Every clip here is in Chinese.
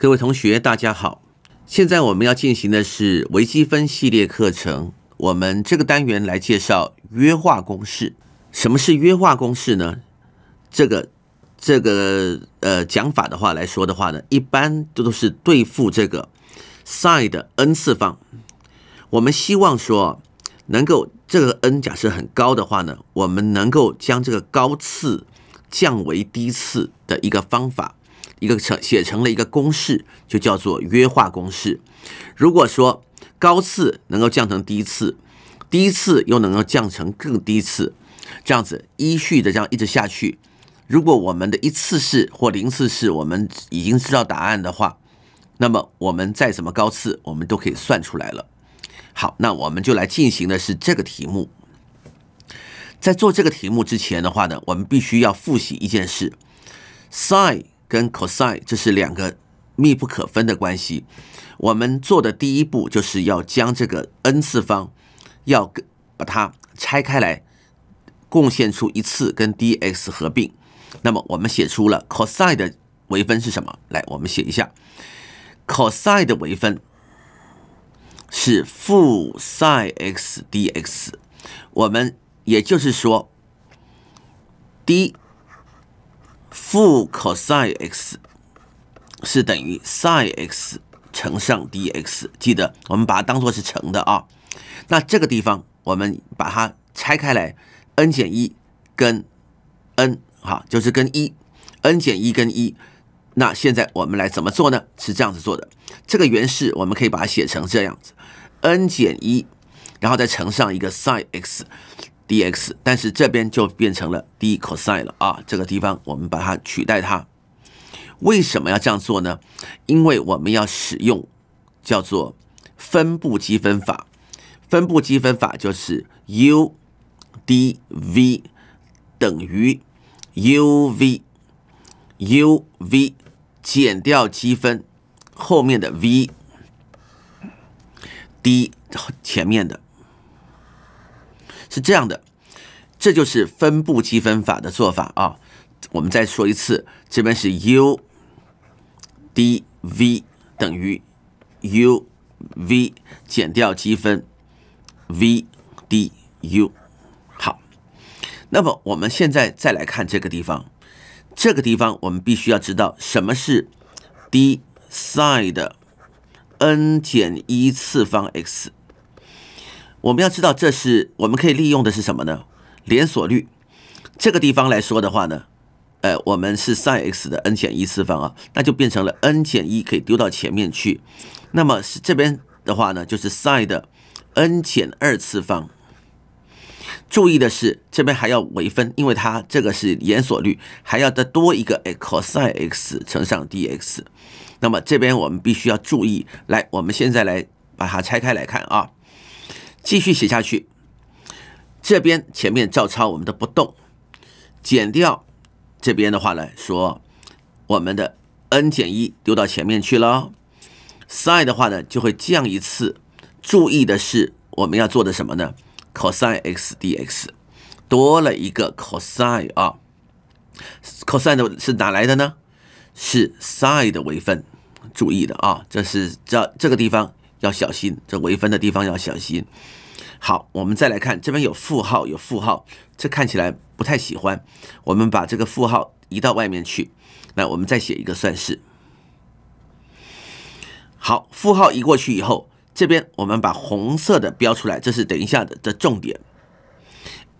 各位同学，大家好。现在我们要进行的是微积分系列课程。我们这个单元来介绍约化公式。什么是约化公式呢？这个这个呃讲法的话来说的话呢，一般这都是对付这个 sin 的 n 次方。我们希望说能够这个 n 假设很高的话呢，我们能够将这个高次降为低次的一个方法。一个成写成了一个公式，就叫做约化公式。如果说高次能够降成低次，低次又能够降成更低次，这样子依序的这样一直下去，如果我们的一次式或零次式我们已经知道答案的话，那么我们再怎么高次，我们都可以算出来了。好，那我们就来进行的是这个题目。在做这个题目之前的话呢，我们必须要复习一件事，sin。跟 cosine 这是两个密不可分的关系。我们做的第一步就是要将这个 n 次方要把它拆开来，贡献出一次跟 dx 合并。那么我们写出了 cosine 的微分是什么？来，我们写一下，cosine 的微分是负 sinx dx。我们也就是说，第一。负 cos x 是等于 sin x 乘上 dx，记得我们把它当做是乘的啊。那这个地方我们把它拆开来，n 减一跟 n 哈，就是跟一，n 减一跟一。那现在我们来怎么做呢？是这样子做的。这个原式我们可以把它写成这样子，n 减一，然后再乘上一个 sin x。d x，但是这边就变成了 d cosine 了啊！这个地方我们把它取代它。为什么要这样做呢？因为我们要使用叫做分布积分法。分布积分法就是 u d v 等于 u v u v 减掉积分后面的 v d 前面的。是这样的，这就是分部积分法的做法啊。我们再说一次，这边是 u d v 等于 u v 减掉积分 v d u。好，那么我们现在再来看这个地方，这个地方我们必须要知道什么是 d sine n 减一次方 x。我们要知道，这是我们可以利用的是什么呢？连锁率，这个地方来说的话呢，呃，我们是 sinx 的 n 减一次方啊，那就变成了 n 减一可以丢到前面去。那么是这边的话呢，就是 sin 的 n 减二次方。注意的是，这边还要微分，因为它这个是连锁率，还要再多一个 cosx 乘上 dx。那么这边我们必须要注意，来，我们现在来把它拆开来看啊。继续写下去，这边前面照抄我们的不动，减掉这边的话呢，说我们的 n 减一丢到前面去了，sin 的话呢就会降一次。注意的是我们要做的什么呢？cos x dx 多了一个 c o s 啊 c o s 的是哪来的呢？是 sin 的微分。注意的啊，这是这这个地方。要小心，这微分的地方要小心。好，我们再来看，这边有负号，有负号，这看起来不太喜欢。我们把这个负号移到外面去，来，我们再写一个算式。好，负号移过去以后，这边我们把红色的标出来，这是等一下的的重点。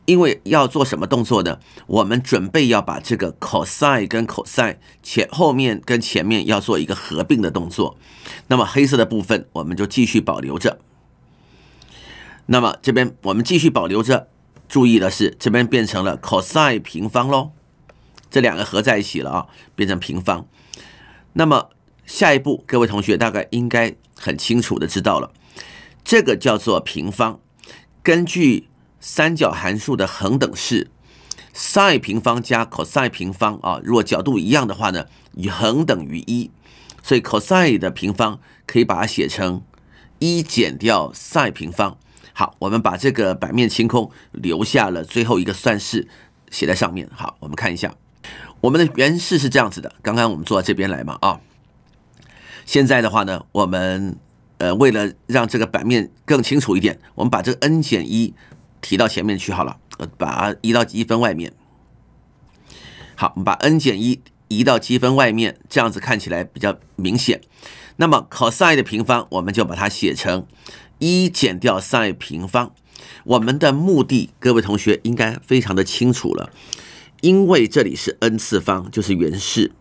因为要做什么动作呢？我们准备要把这个 cos 跟 cos 前后面跟前面要做一个合并的动作。那么黑色的部分我们就继续保留着。那么这边我们继续保留着。注意的是，这边变成了 cos 平方喽，这两个合在一起了啊，变成平方。那么下一步，各位同学大概应该很清楚的知道了，这个叫做平方，根据。三角函数的恒等式，sin 平方加 cos 平方啊，如果角度一样的话呢，以恒等于一，所以 cos 的平方可以把它写成一减掉 sin 平方。好，我们把这个版面清空，留下了最后一个算式写在上面。好，我们看一下，我们的原式是这样子的。刚刚我们坐到这边来嘛，啊，现在的话呢，我们呃为了让这个版面更清楚一点，我们把这个 n 减一。提到前面去好了，把它移到积分外面。好，我们把 n 减一移到积分外面，这样子看起来比较明显。那么 cosine 的平方，我们就把它写成一减掉 sin 平方。我们的目的，各位同学应该非常的清楚了，因为这里是 n 次方，就是原式。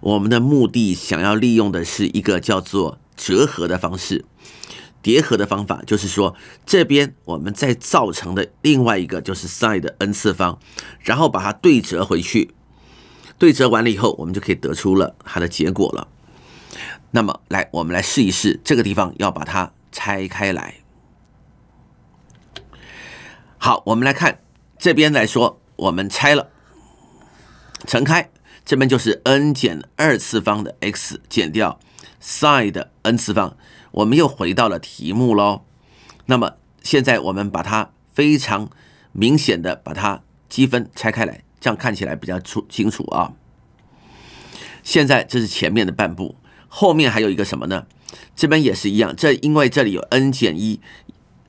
我们的目的想要利用的是一个叫做折合的方式。叠合的方法就是说，这边我们再造成的另外一个就是 s i n 的 n 次方，然后把它对折回去，对折完了以后，我们就可以得出了它的结果了。那么，来，我们来试一试这个地方，要把它拆开来。好，我们来看这边来说，我们拆了，乘开，这边就是 n 减二次方的 x 减掉 s i n 的 n 次方。我们又回到了题目喽，那么现在我们把它非常明显的把它积分拆开来，这样看起来比较出清楚啊。现在这是前面的半步，后面还有一个什么呢？这边也是一样，这因为这里有 n 减一，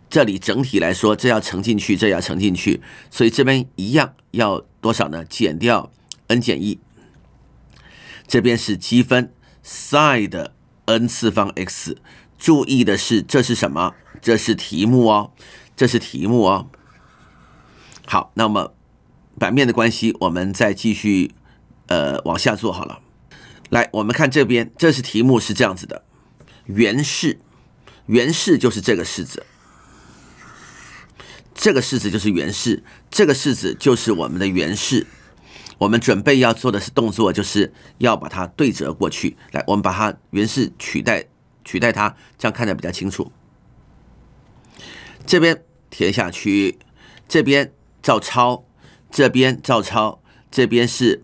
这里整体来说这要乘进去，这要乘进去，所以这边一样要多少呢？减掉 n 减一，这边是积分 sin 的 n 次方 x。注意的是，这是什么？这是题目哦，这是题目哦。好，那么版面的关系，我们再继续呃往下做好了。来，我们看这边，这是题目是这样子的，原式，原式就是这个式子，这个式子就是原式，这个式子就是我们的原式。我们准备要做的是动作，就是要把它对折过去。来，我们把它原式取代。取代它，这样看得比较清楚。这边填下去，这边照抄，这边照抄，这边是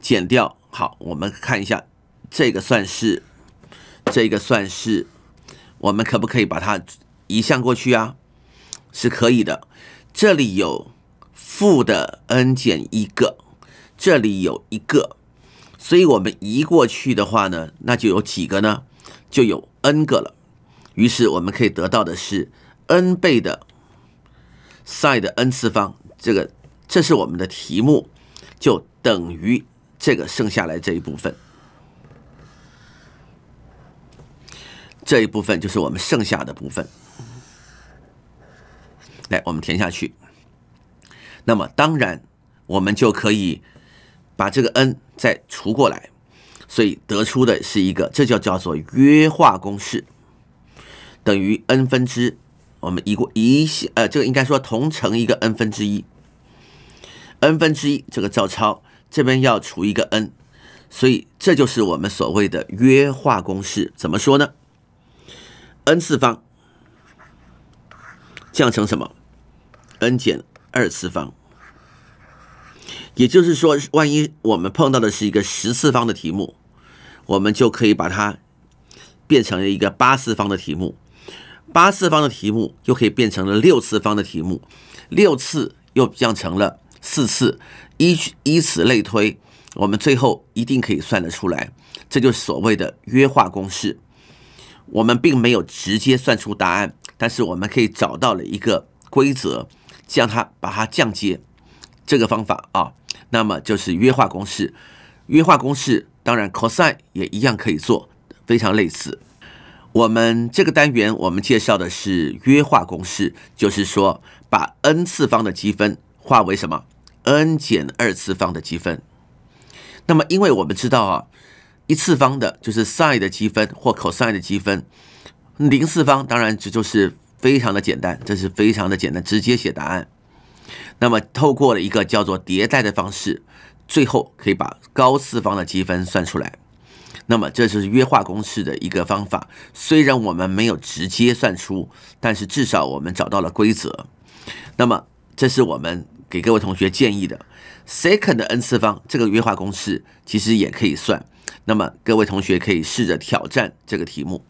减掉。好，我们看一下这个算式，这个算式，我们可不可以把它移项过去啊？是可以的。这里有负的 n 减一个，这里有一个，所以我们移过去的话呢，那就有几个呢？就有 n 个了，于是我们可以得到的是 n 倍的 sin 的 n 次方，这个这是我们的题目，就等于这个剩下来这一部分，这一部分就是我们剩下的部分。来，我们填下去。那么当然，我们就可以把这个 n 再除过来。所以得出的是一个，这就叫做约化公式，等于 n 分之我们一共一呃，这个应该说同乘一个 n 分之一，n 分之一这个照抄，这边要除一个 n，所以这就是我们所谓的约化公式。怎么说呢？n 次方降成什么？n 减二次方。也就是说，万一我们碰到的是一个十次方的题目。我们就可以把它变成了一个八次方的题目，八次方的题目又可以变成了六次方的题目，六次又降成了四次，依依此类推，我们最后一定可以算得出来。这就是所谓的约化公式。我们并没有直接算出答案，但是我们可以找到了一个规则，将它把它降阶。这个方法啊，那么就是约化公式，约化公式。当然，cosine 也一样可以做，非常类似。我们这个单元我们介绍的是约化公式，就是说把 n 次方的积分化为什么 n 减二次方的积分。那么，因为我们知道啊，一次方的就是 sin 的积分或 cosine 的积分，零次方当然这就是非常的简单，这是非常的简单，直接写答案。那么，透过了一个叫做迭代的方式。最后可以把高次方的积分算出来，那么这就是约化公式的一个方法。虽然我们没有直接算出，但是至少我们找到了规则。那么这是我们给各位同学建议的，second 的 n 次方这个约化公式其实也可以算。那么各位同学可以试着挑战这个题目。